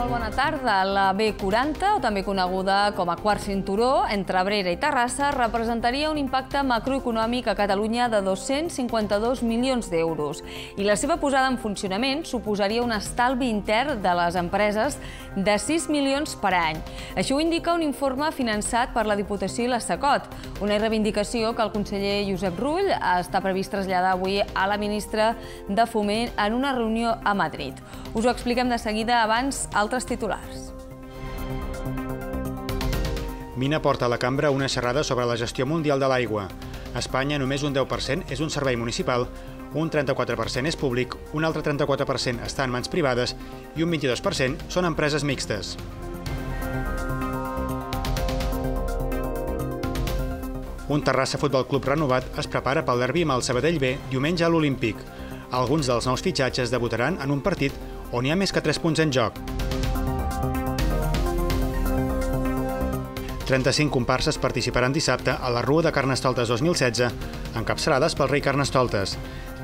Molt bona tarda. La B40, o també coneguda com a quart cinturó, entre Abrera i Terrassa, representaria un impacte macroeconòmic a Catalunya de 252 milions d'euros i la seva posada en funcionament suposaria un estalvi intern de les empreses de 6 milions per any. Això ho indica un informe finançat per la Diputació i la SACOT, una reivindicació que el conseller Josep Rull està previst traslladar avui a la ministra de Foment en una reunió a Madrid. Us ho expliquem de seguida abans al altres titulars. Mina porta a la cambra una xerrada sobre la gestió mundial de l'aigua. A Espanya només un 10% és un servei municipal, un 34% és públic, un altre 34% està en mans privades i un 22% són empreses mixtes. Un Terrassa Futbol Club renovat es prepara pel derbi amb el Sabadell B diumenge a l'Olímpic. Alguns dels nous fitxatges debutaran en un partit on hi ha més que 3 punts en joc. 35 comparses participaran dissabte a la Rua de Carnestoltes 2016, encapçalades pel rei Carnestoltes.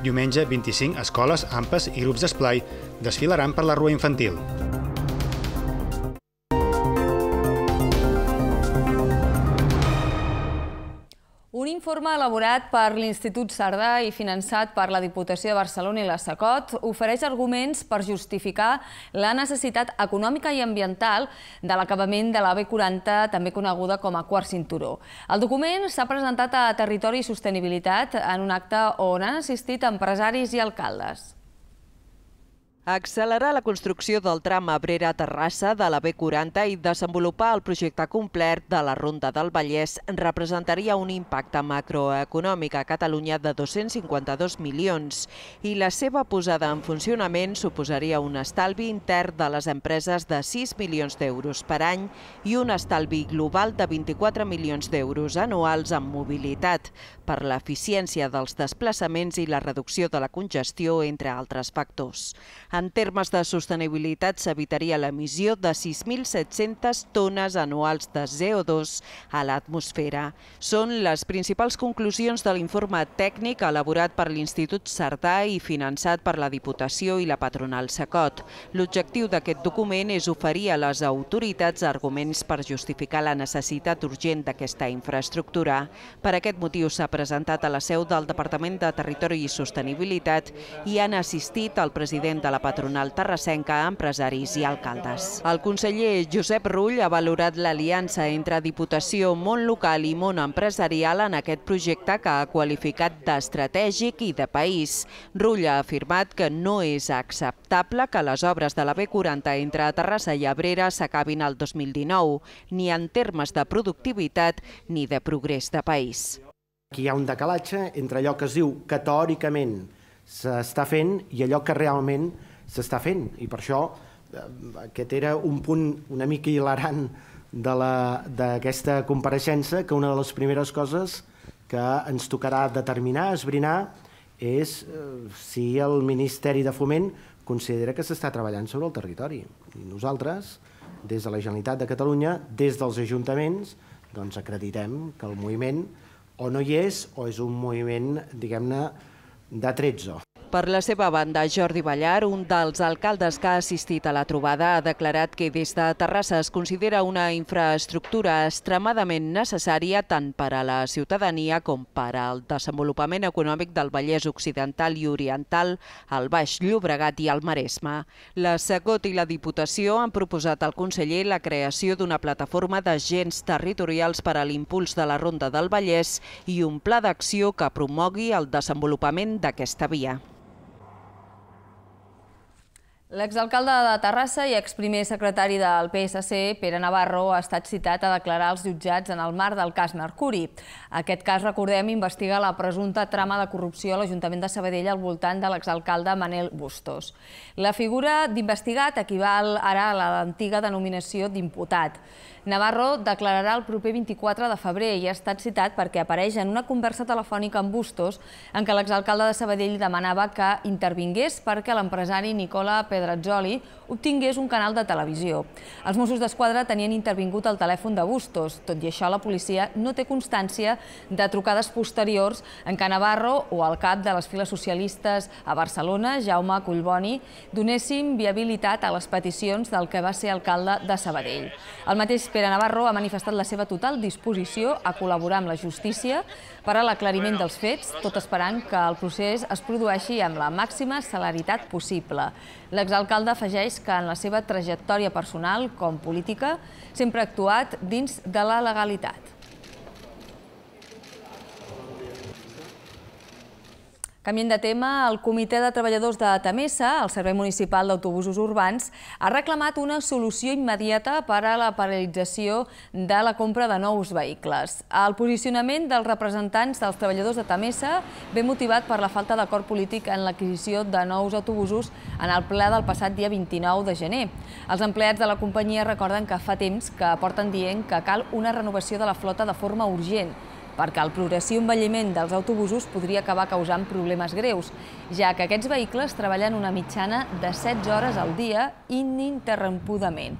Diumenge, 25 escoles, ampes i grups d'esplai desfilaran per la Rua Infantil. L'informe elaborat per l'Institut Sardà i finançat per la Diputació de Barcelona i la SACOT ofereix arguments per justificar la necessitat econòmica i ambiental de l'acabament de la B40, també coneguda com a Quart Cinturó. El document s'ha presentat a Territori i Sostenibilitat en un acte on han assistit empresaris i alcaldes accelerar la construcció del tram Abrera-Terrassa de la B40 i desenvolupar el projecte complet de la Ronda del Vallès representaria un impacte macroeconòmic a Catalunya de 252 milions i la seva posada en funcionament suposaria un estalvi intern de les empreses de 6 milions d'euros per any i un estalvi global de 24 milions d'euros anuals en mobilitat per l'eficiència dels desplaçaments i la reducció de la congestió, entre altres factors. En termes de sostenibilitat, s'evitaria l'emissió de 6.700 tones anuals de CO2 a l'atmosfera. Són les principals conclusions de l'informe tècnic elaborat per l'Institut Cerdà i finançat per la Diputació i la Patronal Sacot. L'objectiu d'aquest document és oferir a les autoritats arguments per justificar la necessitat urgent d'aquesta infraestructura. Per aquest motiu s'ha presentat a la seu del Departament de Territori i Sostenibilitat i han assistit el president de la patronal terrassenca empresaris i alcaldes. El conseller Josep Rull ha valorat l'aliança entre Diputació, món local i món empresarial en aquest projecte que ha qualificat d'estratègic i de país. Rull ha afirmat que no és acceptable que les obres de la B40 entre Terrassa i Abrera s'acabin el 2019, ni en termes de productivitat ni de progrés de país. Aquí hi ha un decalatge entre allò que es diu que teòricament s'està fent i allò que realment s'està fent i per això eh, aquest era un punt una mica hilarant d'aquesta compareixença que una de les primeres coses que ens tocarà determinar, esbrinar, és eh, si el Ministeri de Foment considera que s'està treballant sobre el territori. I nosaltres, des de la Generalitat de Catalunya, des dels ajuntaments, doncs acreditem que el moviment o no hi és o és un moviment, diguem-ne, de 13. Per la seva banda, Jordi Ballar, un dels alcaldes que ha assistit a la trobada, ha declarat que des de Terrassa es considera una infraestructura extremadament necessària tant per a la ciutadania com per al desenvolupament econòmic del Vallès Occidental i Oriental, el Baix Llobregat i el Maresme. La Segot i la Diputació han proposat al conseller la creació d'una plataforma d'agents territorials per a l'impuls de la Ronda del Vallès i un pla d'acció que promogui el desenvolupament d'aquesta via. L'exalcalde de Terrassa i exprimer secretari del PSC, Pere Navarro, ha estat citat a declarar els jutjats en el marc del cas Mercuri. Aquest cas, recordem, investiga la presumpta trama de corrupció a l'Ajuntament de Sabadell al voltant de l'exalcalde Manel Bustos. La figura d'investigat equival ara a l'antiga denominació d'imputat. Navarro declararà el proper 24 de febrer i ha estat citat perquè apareix en una conversa telefònica amb Bustos en què l'exalcalde de Sabadell demanava que intervingués perquè l'empresari Nicola Pedrazzoli obtingués un canal de televisió. Els Mossos d'Esquadra tenien intervingut el telèfon de Bustos. Tot i això, la policia no té constància de trucades posteriors en què Navarro o el cap de les files socialistes a Barcelona, Jaume Collboni, donéssim viabilitat a les peticions del que va ser alcalde de Sabadell. El mateix Pere Navarro ha manifestat la seva total disposició a col·laborar amb la justícia per a l'aclariment dels fets, tot esperant que el procés es produeixi amb la màxima celeritat possible. L'exalcalde afegeix que en la seva trajectòria personal com política sempre ha actuat dins de la legalitat. Canviant de tema, el Comitè de Treballadors de Tamesa, el Servei Municipal d'Autobusos Urbans, ha reclamat una solució immediata per a la paralització de la compra de nous vehicles. El posicionament dels representants dels treballadors de Tamesa ve motivat per la falta d'acord polític en l'adquisició de nous autobusos en el ple del passat dia 29 de gener. Els empleats de la companyia recorden que fa temps que porten dient que cal una renovació de la flota de forma urgent, perquè el progressiu envelliment dels autobusos podria acabar causant problemes greus, ja que aquests vehicles treballen una mitjana de 16 hores al dia ininterrompudament.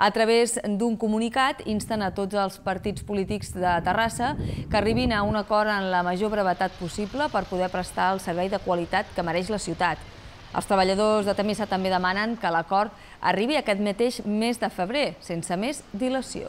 A través d'un comunicat insten a tots els partits polítics de Terrassa que arribin a un acord en la major brevetat possible per poder prestar el servei de qualitat que mereix la ciutat. Els treballadors de Temissa també demanen que l'acord arribi aquest mateix mes de febrer, sense més dilació.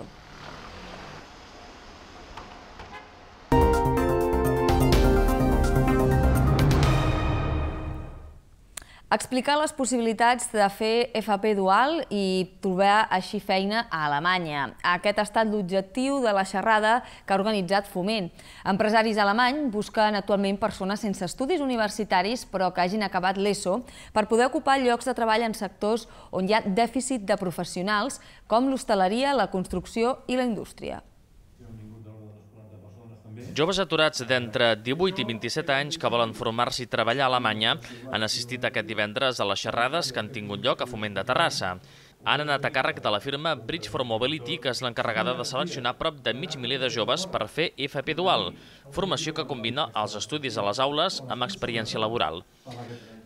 explicar les possibilitats de fer FP dual i trobar així feina a Alemanya. Aquest ha estat l'objectiu de la xerrada que ha organitzat Foment. Empresaris alemany busquen actualment persones sense estudis universitaris però que hagin acabat l'ESO per poder ocupar llocs de treball en sectors on hi ha dèficit de professionals com l'hostaleria, la construcció i la indústria. Joves aturats d'entre 18 i 27 anys que volen formar-se i treballar a Alemanya han assistit aquest divendres a les xerrades que han tingut lloc a Foment de Terrassa han anat a càrrec de la firma Bridge for Mobility, que és l'encarregada de seleccionar prop de mig miler de joves per fer FP dual, formació que combina els estudis a les aules amb experiència laboral.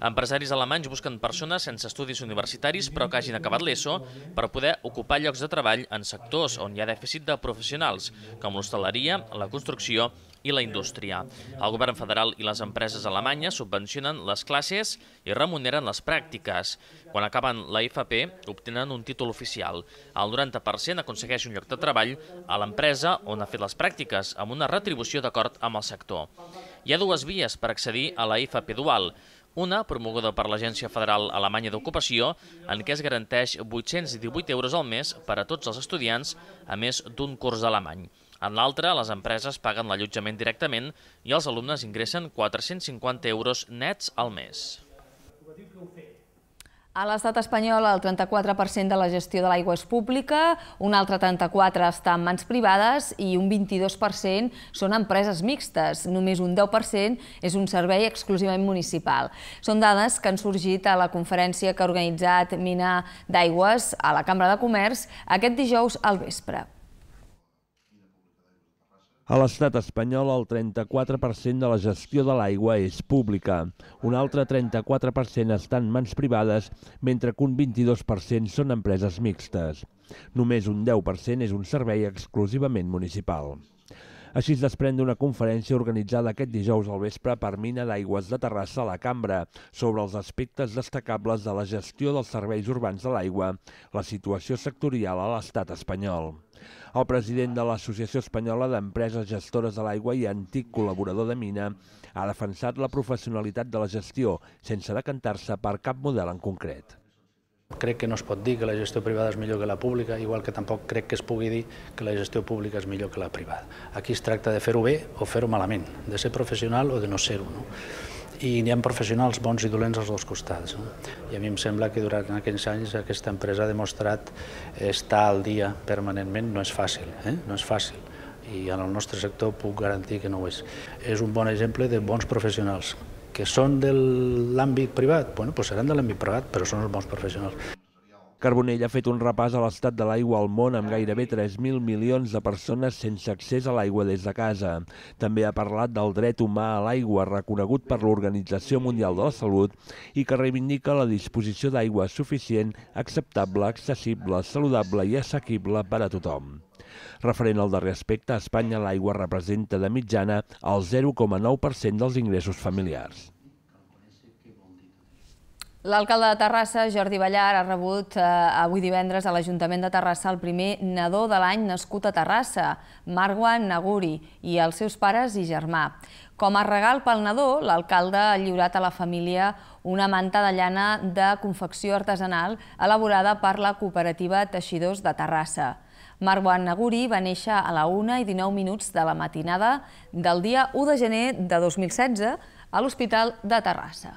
Empresaris alemanys busquen persones sense estudis universitaris però que hagin acabat l'ESO per poder ocupar llocs de treball en sectors on hi ha dèficit de professionals, com l'hostaleria, la construcció i la indústria. El govern federal i les empreses alemanyes subvencionen les classes i remuneren les pràctiques. Quan acaben la FP, obtenen un títol oficial. El 90% aconsegueix un lloc de treball a l'empresa on ha fet les pràctiques, amb una retribució d'acord amb el sector. Hi ha dues vies per accedir a la FP dual una promoguda per l'Agència Federal Alemanya d'Ocupació, en què es garanteix 818 euros al mes per a tots els estudiants, a més d'un curs d'alemany. En l'altra, les empreses paguen l'allotjament directament i els alumnes ingressen 450 euros nets al mes. A l'estat espanyol, el 34% de la gestió de l'aigua és pública, un altre 34% està en mans privades i un 22% són empreses mixtes. Només un 10% és un servei exclusivament municipal. Són dades que han sorgit a la conferència que ha organitzat Mina d'Aigües a la Cambra de Comerç aquest dijous al vespre. A l'estat espanyol, el 34% de la gestió de l'aigua és pública. Un altre 34% està en mans privades, mentre que un 22% són empreses mixtes. Només un 10% és un servei exclusivament municipal. Així es desprèn d'una conferència organitzada aquest dijous al vespre per Mina d'Aigües de Terrassa a la cambra sobre els aspectes destacables de la gestió dels serveis urbans de l'aigua, la situació sectorial a l'estat espanyol. El president de l'Associació Espanyola d'Empreses Gestores de l'Aigua i antic col·laborador de Mina ha defensat la professionalitat de la gestió sense decantar-se per cap model en concret. Crec que no es pot dir que la gestió privada és millor que la pública, igual que tampoc crec que es pugui dir que la gestió pública és millor que la privada. Aquí es tracta de fer-ho bé o fer-ho malament, de ser professional o de no ser-ho. No? i hi ha professionals bons i dolents als dos costats. No? I a mi em sembla que durant aquests anys aquesta empresa ha demostrat estar al dia permanentment, no és fàcil, eh? no és fàcil i en el nostre sector puc garantir que no ho és. És un bon exemple de bons professionals que són de l'àmbit privat, bueno, pues doncs seran de l'àmbit privat, però són els bons professionals. Carbonell ha fet un repàs a l'estat de l'aigua al món amb gairebé 3.000 milions de persones sense accés a l'aigua des de casa. També ha parlat del dret humà a l'aigua reconegut per l'Organització Mundial de la Salut i que reivindica la disposició d'aigua suficient, acceptable, accessible, saludable i assequible per a tothom. Referent al darrer aspecte, a Espanya l'aigua representa de mitjana el 0,9% dels ingressos familiars. L'alcalde de Terrassa, Jordi Ballar, ha rebut eh, avui divendres a l'Ajuntament de Terrassa el primer nadó de l'any nascut a Terrassa, Marwan Naguri, i els seus pares i germà. Com a regal pel nadó, l'alcalde ha lliurat a la família una manta de llana de confecció artesanal elaborada per la cooperativa Teixidors de Terrassa. Marwan Naguri va néixer a la 1 i 19 minuts de la matinada del dia 1 de gener de 2016 a l'Hospital de Terrassa.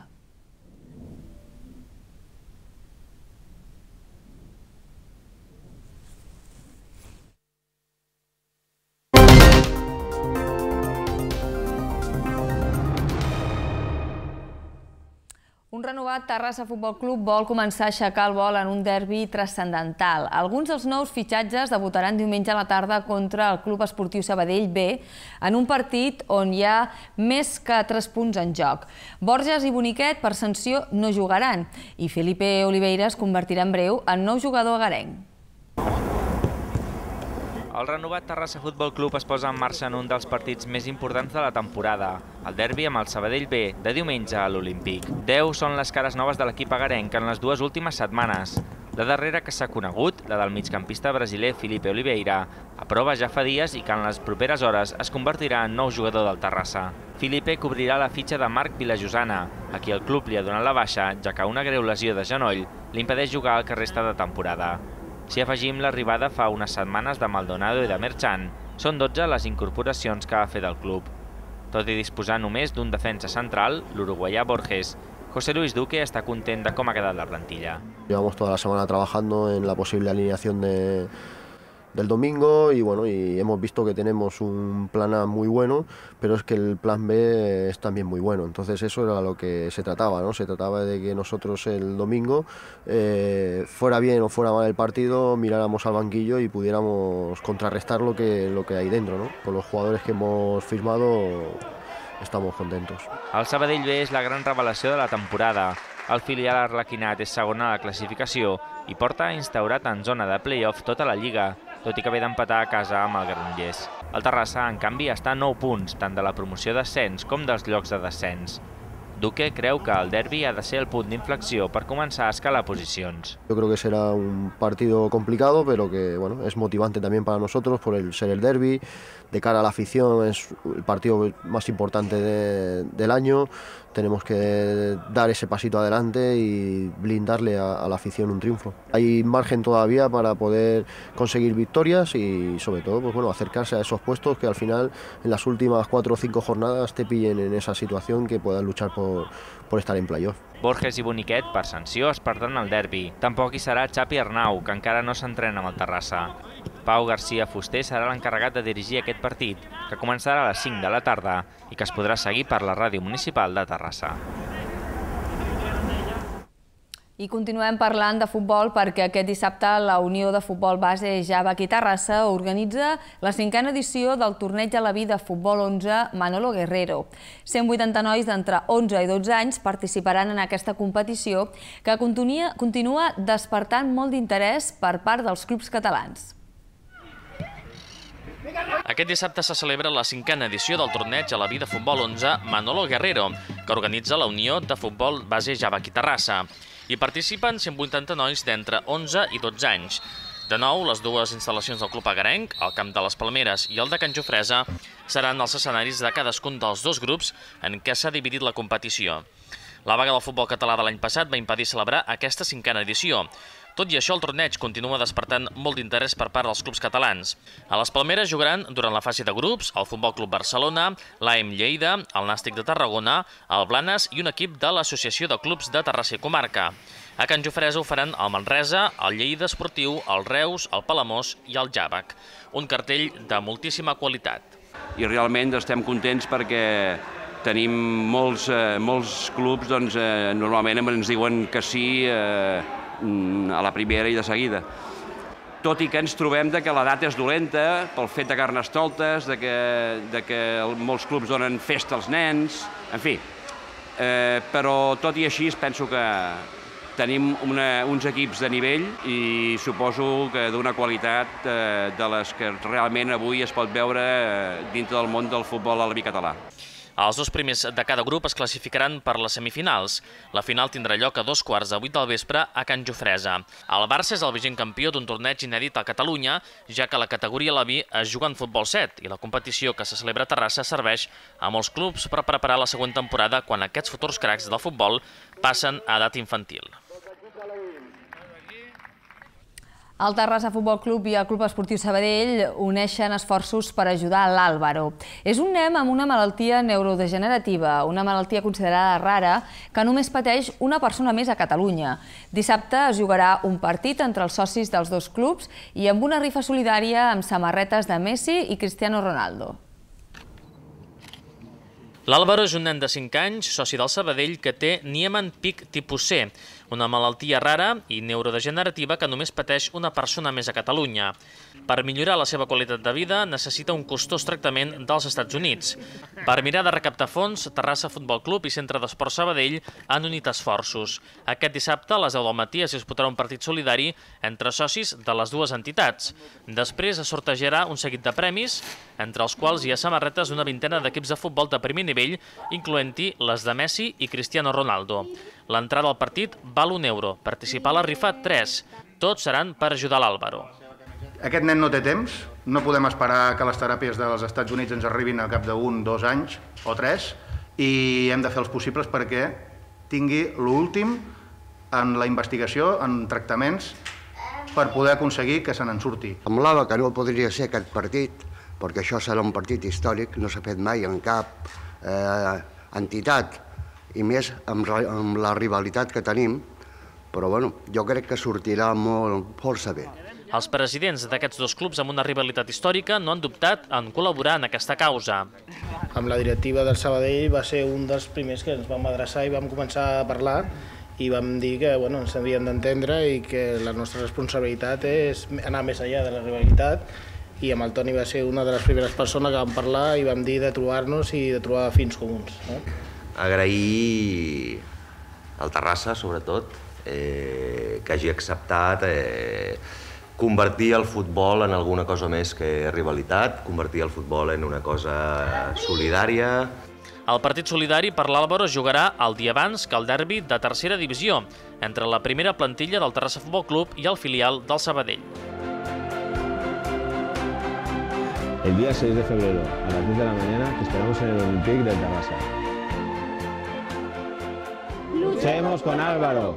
renovat, Terrassa Futbol Club vol començar a aixecar el vol en un derbi transcendental. Alguns dels nous fitxatges debutaran diumenge a la tarda contra el Club Esportiu Sabadell B, en un partit on hi ha més que 3 punts en joc. Borges i Boniquet, per sanció, no jugaran, i Felipe Oliveira es convertirà en breu en nou jugador agarenc. El renovat Terrassa Futbol Club es posa en marxa en un dels partits més importants de la temporada, el derbi amb el Sabadell B, de diumenge a l'Olímpic. Deu són les cares noves de l'equip agarenc en les dues últimes setmanes. La darrera que s'ha conegut, la del migcampista brasiler Felipe Oliveira, a prova ja fa dies i que en les properes hores es convertirà en nou jugador del Terrassa. Felipe cobrirà la fitxa de Marc Vilajosana, a qui el club li ha donat la baixa, ja que una greu lesió de genoll l'impedeix jugar el que resta de temporada. Si afegim l'arribada fa unes setmanes de Maldonado i de Merchant, són 12 les incorporacions que ha fet del club. Tot i disposar només d'un defensa central, l'uruguaià Borges, José Luis Duque està content de com ha quedat la plantilla. Llevamos toda la semana trabajando en la posible alineación de, del domingo y bueno, y hemos visto que tenemos un plan A muy bueno, pero es que el plan B es también muy bueno. Entonces eso era lo que se trataba, ¿no? Se trataba de que nosotros el domingo, eh, fuera bien o fuera mal el partido, miráramos al banquillo y pudiéramos contrarrestar lo que, lo que hay dentro, ¿no? Con los jugadores que hemos firmado estamos contentos. El Sabadell B la gran revelación de la temporada. al filial arlequinat és segon a la clasificación y porta instaurat en zona de play-off tota la liga, tot i que ve d'empatar a casa amb el Granollers. El Terrassa, en canvi, està a 9 punts, tant de la promoció d'ascens com dels llocs de descens. Duque creo que el derbi ha de ser el de inflexión para comenzar a escalar posiciones. Yo creo que será un partido complicado, pero que bueno, es motivante también para nosotros por el ser el derbi. De cara a la afición es el partido más importante del año. Tenemos que dar ese pasito adelante y blindarle a, la afición un triunfo. Hay margen todavía para poder conseguir victorias y sobre todo pues bueno, acercarse a esos puestos que al final en las últimas cuatro o cinco jornadas te pillen en esa situación que puedas luchar por por, estar en playoff. Borges i Boniquet per sanció es perdran el derbi. Tampoc hi serà Xapi Arnau, que encara no s'entrena amb el Terrassa. Pau Garcia Fuster serà l'encarregat de dirigir aquest partit, que començarà a les 5 de la tarda i que es podrà seguir per la ràdio municipal de Terrassa. I continuem parlant de futbol perquè aquest dissabte la Unió de Futbol Base Java Qui Terrassa organitza la cinquena edició del torneig a la vida Futbol 11 Manolo Guerrero. 180 nois d'entre 11 i 12 anys participaran en aquesta competició que continua, despertant molt d'interès per part dels clubs catalans. Aquest dissabte se celebra la cinquena edició del torneig a la vida Futbol 11 Manolo Guerrero, que organitza la Unió de Futbol Base Java Qui Terrassa. Hi participen 180 nois d'entre 11 i 12 anys. De nou, les dues instal·lacions del Club Agarenc, el Camp de les Palmeres i el de Can Jofresa, seran els escenaris de cadascun dels dos grups en què s'ha dividit la competició. La vaga del futbol català de l'any passat va impedir celebrar aquesta cinquena edició, tot i això, el torneig continua despertant molt d'interès per part dels clubs catalans. A les Palmeres jugaran, durant la fase de grups, el Futbol Club Barcelona, l'AM Lleida, el Nàstic de Tarragona, el Blanes i un equip de l'Associació de Clubs de Terrassa i Comarca. A Can Jofresa ho faran el Manresa, el Lleida Esportiu, el Reus, el Palamós i el Javac. Un cartell de moltíssima qualitat. I realment estem contents perquè tenim molts, eh, molts clubs doncs, eh, normalment ens diuen que sí eh, Mm, a la primera i de seguida. Tot i que ens trobem de que la data és dolenta pel fet de carnestoltes, de que, de que molts clubs donen festa als nens, en fi. Eh, però tot i així penso que tenim una, uns equips de nivell i suposo que d'una qualitat eh, de les que realment avui es pot veure eh, dintre del món del futbol a albi català. Els dos primers de cada grup es classificaran per les semifinals. La final tindrà lloc a dos quarts de vuit del vespre a Can Jofresa. El Barça és el vigent campió d'un torneig inèdit a Catalunya, ja que la categoria Lavi es juga en futbol 7 i la competició que se celebra a Terrassa serveix a molts clubs per preparar la següent temporada quan aquests futurs cracs del futbol passen a edat infantil. El Terrassa Futbol Club i el Club Esportiu Sabadell uneixen esforços per ajudar l'Àlvaro. És un nen amb una malaltia neurodegenerativa, una malaltia considerada rara, que només pateix una persona més a Catalunya. Dissabte es jugarà un partit entre els socis dels dos clubs i amb una rifa solidària amb samarretes de Messi i Cristiano Ronaldo. L'Àlvaro és un nen de 5 anys, soci del Sabadell, que té Niemann Pic tipus C, una malaltia rara i neurodegenerativa que només pateix una persona més a Catalunya. Per millorar la seva qualitat de vida necessita un costós tractament dels Estats Units. Per mirar de recaptar fons, Terrassa Futbol Club i Centre d'Esport Sabadell han unit esforços. Aquest dissabte a les 10 del matí es disputarà un partit solidari entre socis de les dues entitats. Després es sortejarà un seguit de premis, entre els quals hi ha samarretes d'una vintena d'equips de futbol de primer nivell, incloent-hi les de Messi i Cristiano Ronaldo. L'entrada al partit val un euro, participar a la rifa 3. Tots seran per ajudar l'Àlvaro. Aquest nen no té temps, no podem esperar que les teràpies dels Estats Units ens arribin a cap d'un, dos anys o tres, i hem de fer els possibles perquè tingui l'últim en la investigació, en tractaments, per poder aconseguir que se n'en surti. Semblava que no podria ser aquest partit, perquè això serà un partit històric, no s'ha fet mai en cap eh, entitat i més amb, amb la rivalitat que tenim, però bueno, jo crec que sortirà molt força bé. Els presidents d'aquests dos clubs amb una rivalitat històrica no han dubtat en col·laborar en aquesta causa. Amb la directiva del Sabadell va ser un dels primers que ens vam adreçar i vam començar a parlar i vam dir que bueno, ens havíem d'entendre i que la nostra responsabilitat és anar més enllà de la rivalitat i amb el Toni va ser una de les primeres persones que vam parlar i vam dir de trobar-nos i de trobar fins comuns. No? agrair al Terrassa, sobretot, eh, que hagi acceptat eh, convertir el futbol en alguna cosa més que rivalitat, convertir el futbol en una cosa solidària. El Partit Solidari per l'Àlvaro jugarà el dia abans que el derbi de tercera divisió, entre la primera plantilla del Terrassa Futbol Club i el filial del Sabadell. El día 6 de febrero, a las 10 de la mañana, esperamos en el Olympic de Terrassa. Seguimos con Álvaro.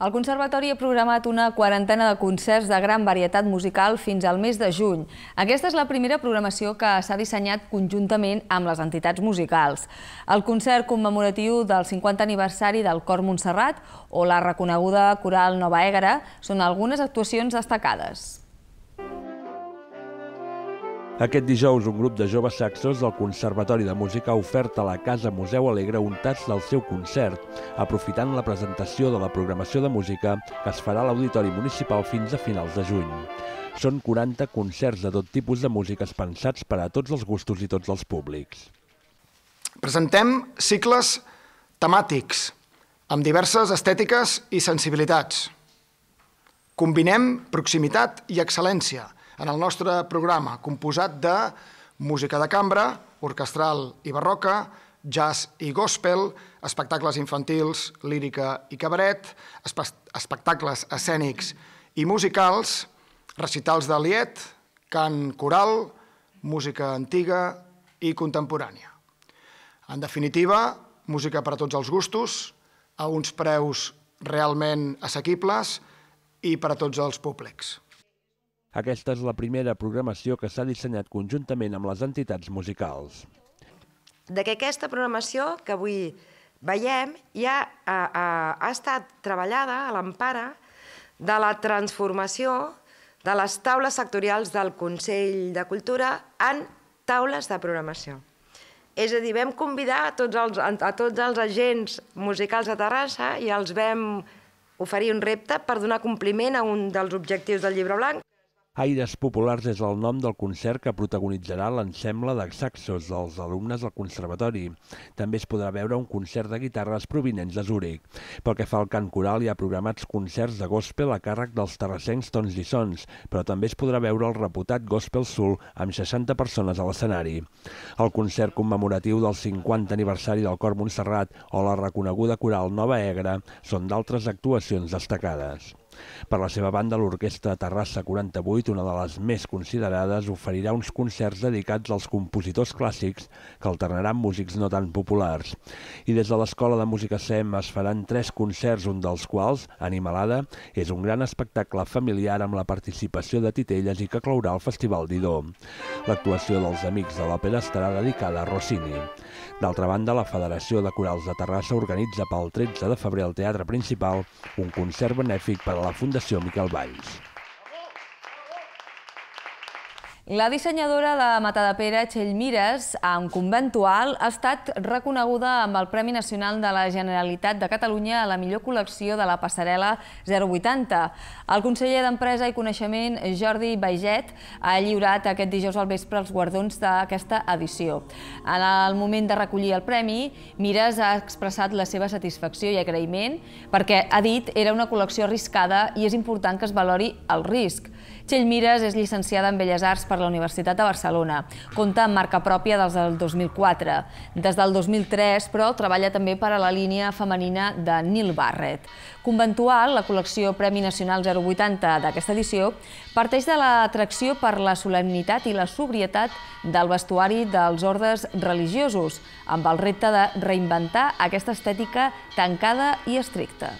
El Conservatori ha programat una quarantena de concerts de gran varietat musical fins al mes de juny. Aquesta és la primera programació que s'ha dissenyat conjuntament amb les entitats musicals. El concert commemoratiu del 50 aniversari del Cor Montserrat o la reconeguda Coral Nova Ègara són algunes actuacions destacades. Aquest dijous, un grup de joves saxos del Conservatori de Música ha ofert a la Casa Museu Alegre un tast del seu concert, aprofitant la presentació de la programació de música que es farà a l'Auditori Municipal fins a finals de juny. Són 40 concerts de tot tipus de músiques pensats per a tots els gustos i tots els públics. Presentem cicles temàtics, amb diverses estètiques i sensibilitats. Combinem proximitat i excel·lència – en el nostre programa, composat de música de cambra, orquestral i barroca, jazz i gospel, espectacles infantils, lírica i cabaret, espectacles escènics i musicals, recitals de liet, cant coral, música antiga i contemporània. En definitiva, música per a tots els gustos, a uns preus realment assequibles i per a tots els públics. Aquesta és la primera programació que s'ha dissenyat conjuntament amb les entitats musicals. De que aquesta programació que avui veiem ja ha, eh, ha, eh, ha estat treballada a l'empara de la transformació de les taules sectorials del Consell de Cultura en taules de programació. És a dir, vam convidar a tots els, a tots els agents musicals de Terrassa i els vam oferir un repte per donar compliment a un dels objectius del llibre blanc. Aires Populars és el nom del concert que protagonitzarà l'ensemble de saxos dels alumnes del Conservatori. També es podrà veure un concert de guitarres provinents de Zúrich. Pel que fa al cant coral, hi ha programats concerts de gospel a càrrec dels terrassencs Tons i Sons, però també es podrà veure el reputat Gospel Sul amb 60 persones a l'escenari. El concert commemoratiu del 50 aniversari del Cor Montserrat o la reconeguda coral Nova Egra són d'altres actuacions destacades. Per la seva banda, l'Orquestra Terrassa 48, una de les més considerades, oferirà uns concerts dedicats als compositors clàssics que alternaran músics no tan populars. I des de l'Escola de Música SEM es faran tres concerts, un dels quals, Animalada, és un gran espectacle familiar amb la participació de titelles i que clourà el Festival Didó. L'actuació dels Amics de l'Òpera estarà dedicada a Rossini. D'altra banda, la Federació de Corals de Terrassa organitza pel 13 de febrer al Teatre Principal un concert benèfic per a la la Fundació Miquel Valls. La dissenyadora de Matadepera, Txell Mires, en conventual, ha estat reconeguda amb el Premi Nacional de la Generalitat de Catalunya a la millor col·lecció de la passarel·la 080. El conseller d'Empresa i Coneixement, Jordi Baiget, ha lliurat aquest dijous al vespre els guardons d'aquesta edició. En el moment de recollir el premi, Mires ha expressat la seva satisfacció i agraïment perquè, ha dit, era una col·lecció arriscada i és important que es valori el risc. Txell Mires és llicenciada en Belles Arts per la Universitat de Barcelona. Compta amb marca pròpia des del 2004. Des del 2003, però, treballa també per a la línia femenina de Neil Barrett. Conventual, la col·lecció Premi Nacional 080 d'aquesta edició, parteix de l'atracció per la solemnitat i la sobrietat del vestuari dels ordres religiosos, amb el repte de reinventar aquesta estètica tancada i estricta.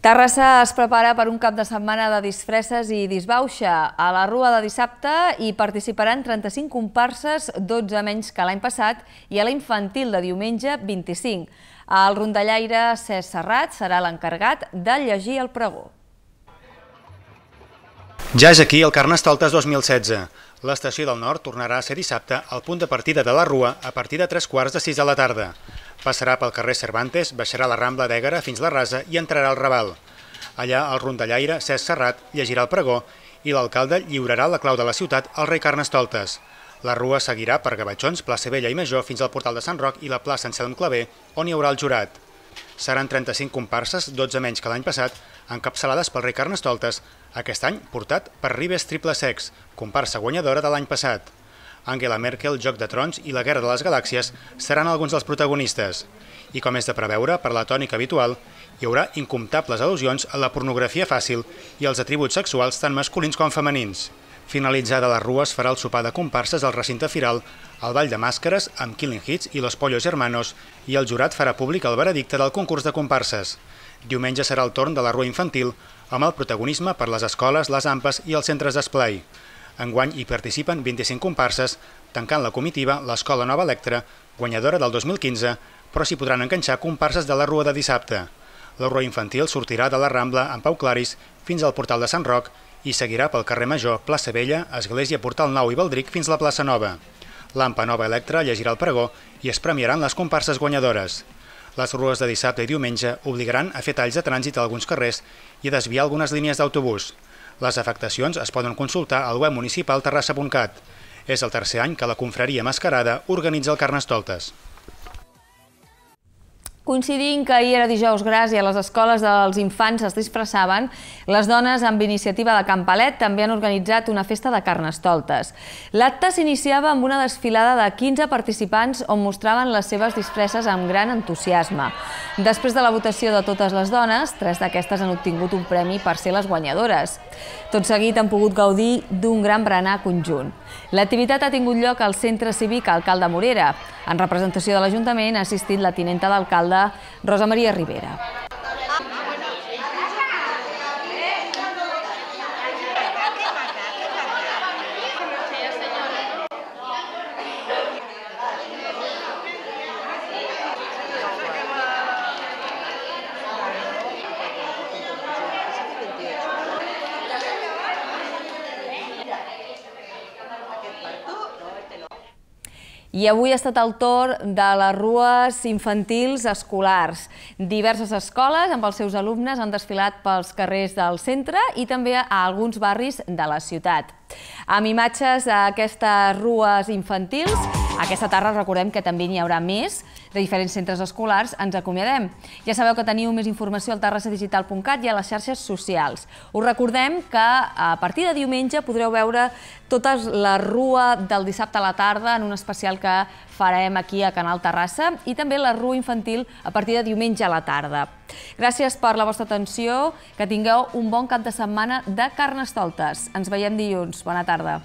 Terrassa es prepara per un cap de setmana de disfresses i disbauxa. A la Rua de dissabte hi participaran 35 comparses, 12 menys que l'any passat, i a la infantil de diumenge, 25. El rondallaire Cesc Serrat serà l'encarregat de llegir el pregó. Ja és aquí el Carnestoltes 2016. L'estació del Nord tornarà a ser dissabte al punt de partida de la Rua a partir de 3 quarts de 6 de la tarda. Passarà pel carrer Cervantes, baixarà la Rambla d'Ègara fins la Rasa i entrarà al Raval. Allà, al rondallaire Cesc Serrat llegirà el pregó i l'alcalde lliurarà la clau de la ciutat al rei Carnestoltes. La rua seguirà per Gavatxons, plaça Vella i Major fins al portal de Sant Roc i la plaça Anselm Clavé, on hi haurà el jurat. Seran 35 comparses, 12 menys que l'any passat, encapçalades pel rei Carnestoltes, aquest any portat per Ribes Triple Sex, comparsa guanyadora de l'any passat. Angela Merkel, Joc de Trons i la Guerra de les Galàxies seran alguns dels protagonistes. I com és de preveure, per la tònica habitual, hi haurà incomptables al·lusions a la pornografia fàcil i als atributs sexuals tant masculins com femenins. Finalitzada la rua es farà el sopar de comparses al recinte firal, el ball de màscares amb Killing Hits i Los Pollos Hermanos i el jurat farà públic el veredicte del concurs de comparses. Diumenge serà el torn de la rua infantil, amb el protagonisme per les escoles, les ampes i els centres d'esplai. Enguany hi participen 25 comparses, tancant la comitiva l'Escola Nova Electra, guanyadora del 2015, però s'hi podran enganxar comparses de la Rua de dissabte. La Rua Infantil sortirà de la Rambla amb Pau Claris fins al portal de Sant Roc i seguirà pel carrer Major, plaça Vella, Església Portal Nou i Valdric fins a la plaça Nova. L'AMPA Nova Electra llegirà el pregó i es premiaran les comparses guanyadores. Les rues de dissabte i diumenge obligaran a fer talls de trànsit a alguns carrers i a desviar algunes línies d'autobús. Les afectacions es poden consultar al web municipal terrassa.cat. És el tercer any que la confraria mascarada organitza el Carnestoltes. Coincidint que ahir era dijous gras i a les escoles dels infants es disfressaven, les dones amb iniciativa de Campalet també han organitzat una festa de carnestoltes. L'acte s'iniciava amb una desfilada de 15 participants on mostraven les seves disfresses amb gran entusiasme. Després de la votació de totes les dones, tres d'aquestes han obtingut un premi per ser les guanyadores. Tot seguit han pogut gaudir d'un gran berenar conjunt. L'activitat ha tingut lloc al Centre Cívic Alcalde Morera. En representació de l'Ajuntament ha assistit la tinenta d'alcalde Rosa Maria Rivera. I avui ha estat el torn de les rues infantils escolars. Diverses escoles amb els seus alumnes han desfilat pels carrers del centre i també a alguns barris de la ciutat. Amb imatges d'aquestes rues infantils, aquesta tarda recordem que també n'hi haurà més de diferents centres escolars, ens acomiadem. Ja sabeu que teniu més informació al terrassadigital.cat i a les xarxes socials. Us recordem que a partir de diumenge podreu veure tota la rua del dissabte a la tarda en un especial que farem aquí a Canal Terrassa i també la rua infantil a partir de diumenge a la tarda. Gràcies per la vostra atenció, que tingueu un bon cap de setmana de Carnestoltes. Ens veiem dilluns. Bona tarda.